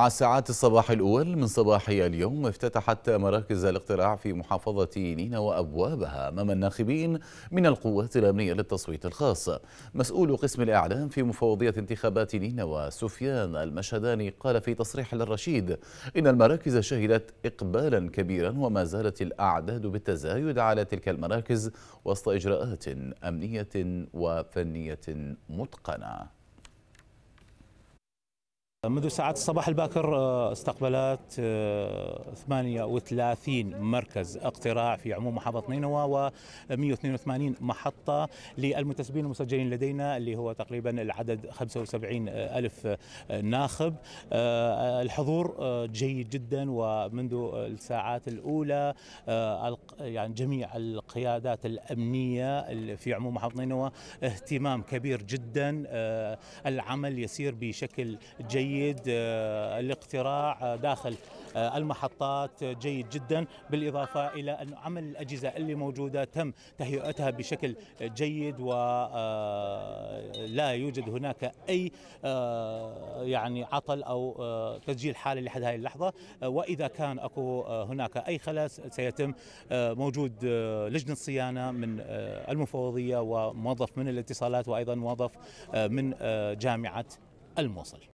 على ساعات الصباح الأول من صباح اليوم افتتحت مراكز الاقتراع في محافظة نينا وأبوابها أمام الناخبين من القوات الأمنية للتصويت الخاص مسؤول قسم الإعلام في مفوضية انتخابات نينا وسفيان المشهداني قال في تصريح للرشيد إن المراكز شهدت إقبالا كبيرا وما زالت الأعداد بالتزايد على تلك المراكز وسط إجراءات أمنية وفنية متقنة منذ ساعات الصباح الباكر آه، استقبلت 38 آه، مركز اقتراع في عموم محافظة نينوى و182 محطة للمنتسبين المسجلين لدينا اللي هو تقريبا العدد 75 آه، ألف ناخب الحضور جيد جدا ومنذ الساعات الأولى يعني جميع القيادات الأمنية في عموم محافظة نينوى اهتمام كبير جدا العمل يسير بشكل جيد جيد آه، الاقتراع آه، داخل آه، المحطات جيد جدا بالإضافة إلى أن عمل الأجهزة اللي موجودة تم تهيئتها بشكل جيد ولا يوجد هناك أي يعني عطل أو تسجيل حالة لحد هذه اللحظة وإذا كان أكو هناك أي خلل سيتم موجود لجنة صيانة من المفوضية وموظف من الاتصالات وأيضا موظف من جامعة الموصل